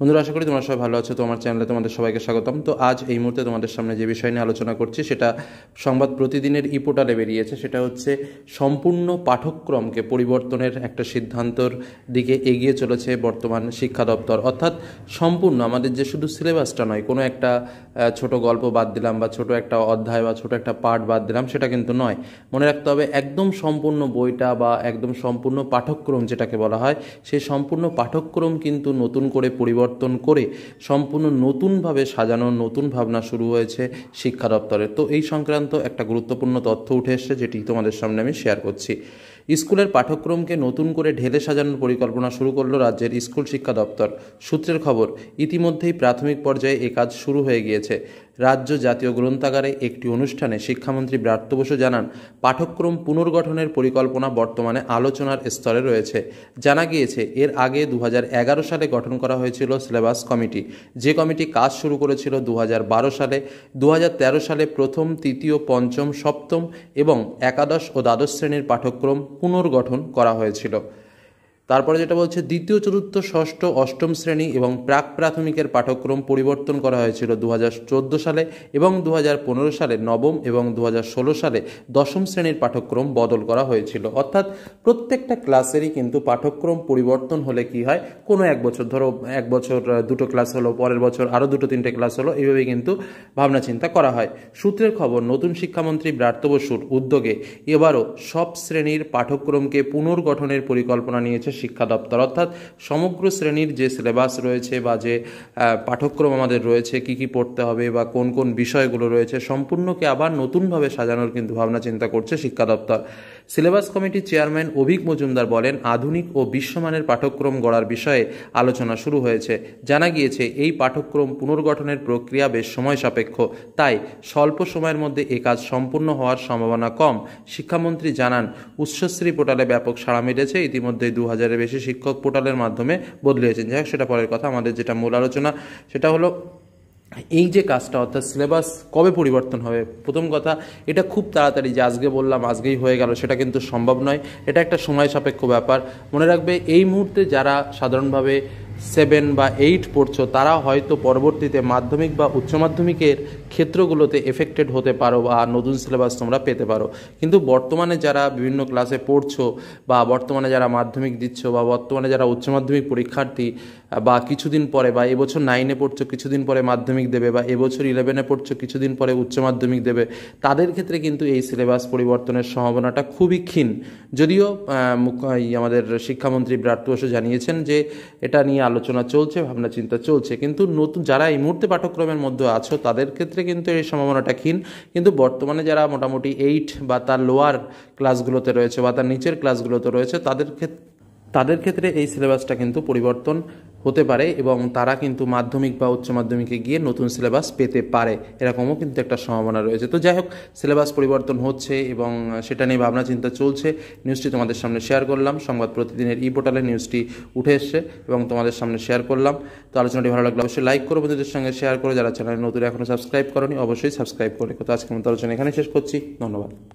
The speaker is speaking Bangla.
বন্ধুরা আশা করি তোমরা সবাই ভালো আছো তোমার চ্যানেলে তোমাদের সবাইকে স্বাগতম তো আজ এই মুহূর্তে তোমাদের সামনে যে বিষয় নিয়ে আলোচনা করছি সেটা সংবাদ প্রতিদিনের ইপোর্টালে বেরিয়েছে সেটা হচ্ছে সম্পূর্ণ পাঠক্রমকে পরিবর্তনের একটা সিদ্ধান্তর দিকে এগিয়ে চলেছে বর্তমান শিক্ষা দপ্তর অর্থাৎ সম্পূর্ণ আমাদের যে শুধু সিলেবাসটা নয় কোনো একটা ছোট গল্প বাদ দিলাম বা ছোট একটা অধ্যায় বা ছোট একটা পাঠ বাদ দিলাম সেটা কিন্তু নয় মনে রাখতে হবে একদম সম্পূর্ণ বইটা বা একদম সম্পূর্ণ পাঠক্রম যেটাকে বলা হয় সেই সম্পূর্ণ পাঠক্রম কিন্তু নতুন করে পরিবর্তন পরিবর্তন করে সম্পূর্ণ নতুনভাবে সাজানো নতুন ভাবনা শুরু হয়েছে শিক্ষা দপ্তরের তো এই সংক্রান্ত একটা গুরুত্বপূর্ণ তথ্য উঠে এসছে যেটি তোমাদের সামনে আমি শেয়ার করছি স্কুলের পাঠ্যক্রমকে নতুন করে ঢেলে সাজানোর পরিকল্পনা শুরু করল রাজ্যের স্কুল শিক্ষা দপ্তর সূত্রের খবর ইতিমধ্যেই প্রাথমিক পর্যায়ে এ কাজ শুরু হয়ে গিয়েছে রাজ্য জাতীয় গ্রন্থাগারে একটি অনুষ্ঠানে শিক্ষামন্ত্রী ব্রাত্য বসু জানান পাঠক্রম পুনর্গঠনের পরিকল্পনা বর্তমানে আলোচনার স্তরে রয়েছে জানা গিয়েছে এর আগে দু সালে গঠন করা হয়েছিল সিলেবাস কমিটি যে কমিটি কাজ শুরু করেছিল দু সালে দু সালে প্রথম তৃতীয় পঞ্চম সপ্তম এবং একাদশ ও দ্বাদশ শ্রেণীর পাঠক্রম পুনর্গঠন করা হয়েছিল তারপরে যেটা বলছে দ্বিতীয় চতুর্থ ষষ্ঠ অষ্টম শ্রেণী এবং প্রাক প্রাথমিকের পাঠ্যক্রম পরিবর্তন করা হয়েছিল দু সালে এবং দু সালে নবম এবং দু সালে দশম শ্রেণীর পাঠ্যক্রম বদল করা হয়েছিল অর্থাৎ প্রত্যেকটা ক্লাসেরই কিন্তু পাঠ্যক্রম পরিবর্তন হলে কি হয় কোনো এক বছর ধরো এক বছর দুটো ক্লাস হলো পরের বছর আরও দুটো তিনটে ক্লাস হলো এইভাবে কিন্তু ভাবনা চিন্তা করা হয় সূত্রের খবর নতুন শিক্ষামন্ত্রী ব্রার্ত বসুর উদ্যোগে এবারও সব শ্রেণীর পাঠ্যক্রমকে পুনর্গঠনের পরিকল্পনা নিয়েছে শিক্ষা দপ্তর অর্থাৎ সমগ্র শ্রেণীর যে সিলেবাস রয়েছে বা যে পাঠ্যক্রম আমাদের রয়েছে কি কি পড়তে হবে বা কোন কোন বিষয়গুলো রয়েছে সম্পূর্ণকে আবার নতুনভাবে সাজানোর কিন্তু ভাবনা চিন্তা করছে শিক্ষা দপ্তর সিলেবাস কমিটির চেয়ারম্যান অভিক মজুমদার বলেন আধুনিক ও বিশ্বমানের পাঠ্যক্রম গড়ার বিষয়ে আলোচনা শুরু হয়েছে জানা গিয়েছে এই পাঠ্যক্রম পুনর্গঠনের প্রক্রিয়া বেশ সময় সাপেক্ষ তাই স্বল্প সময়ের মধ্যে এ কাজ সম্পূর্ণ হওয়ার সম্ভাবনা কম শিক্ষামন্ত্রী জানান উচ্চশ্রী পোর্টালে ব্যাপক সাড়া মিলেছে ইতিমধ্যে দু হাজার হাজারের বেশি শিক্ষক পোর্টালের মাধ্যমে বদলিয়েছেন যাই সেটা পরের কথা আমাদের যেটা মূল আলোচনা সেটা হলো এই যে কাজটা অর্থাৎ সিলেবাস কবে পরিবর্তন হবে প্রথম কথা এটা খুব তাড়াতাড়ি যে আজকে বললাম আজকেই হয়ে গেল সেটা কিন্তু সম্ভব নয় এটা একটা সময় সাপেক্ষ ব্যাপার মনে রাখবে এই মুহূর্তে যারা সাধারণভাবে সেভেন বা এইট পড়ছো তারা হয়তো পরবর্তীতে মাধ্যমিক বা উচ্চ মাধ্যমিকের ক্ষেত্রগুলোতে এফেক্টেড হতে পারো বা নতুন সিলেবাস তোমরা পেতে পারো কিন্তু বর্তমানে যারা বিভিন্ন ক্লাসে পড়ছো বা বর্তমানে যারা মাধ্যমিক দিচ্ছ বা বর্তমানে যারা উচ্চ মাধ্যমিক পরীক্ষার্থী বা কিছুদিন পরে বা এবছর নাইনে পড়ছো কিছুদিন পরে মাধ্যমিক দেবে বা এবছর ইলেভেনে পড়ছো কিছুদিন পরে উচ্চ মাধ্যমিক দেবে তাদের ক্ষেত্রে কিন্তু এই সিলেবাস পরিবর্তনের সম্ভাবনাটা খুবই ক্ষীণ যদিও আমাদের শিক্ষামন্ত্রী বিরাট বসু জানিয়েছেন যে এটা নিয়ে আলোচনা চলছে ভাবনা চিন্তা চলছে কিন্তু নতুন যারা এই মুহূর্তে পাঠ্যক্রমের মধ্যে আছো তাদের ক্ষেত্রে ক্ষেত্রে কিন্তু এই সম্ভাবনাটা ক্ষীণ কিন্তু বর্তমানে যারা মোটামুটি এইট বা তার লোয়ার ক্লাসগুলোতে রয়েছে বা তার নিচের ক্লাসগুলোতে রয়েছে তাদের ক্ষেত্রে তাদের ক্ষেত্রে এই সিলেবাসটা কিন্তু পরিবর্তন হতে পারে এবং তারা কিন্তু মাধ্যমিক বা উচ্চ মাধ্যমিকে গিয়ে নতুন সিলেবাস পেতে পারে এরকমও কিন্তু একটা সম্ভাবনা রয়েছে তো যাই হোক সিলেবাস পরিবর্তন হচ্ছে এবং সেটা নিয়ে ভাবনা চিন্তা চলছে নিউজটি তোমাদের সামনে শেয়ার করলাম সংবাদ প্রতিদিনের ই পোর্টালে নিউজটি উঠে এসছে এবং তোমাদের সামনে শেয়ার করলাম তো আলোচনাটি ভালো লাগলে অবশ্যই লাইক করো বন্ধুদের সঙ্গে শেয়ার করো যারা চ্যানেল নতুন এখনও সাবস্ক্রাইব করনি অবশ্যই সাবস্ক্রাইব করে তো আজকে মতো আলোচনা এখানে শেষ করছি ধন্যবাদ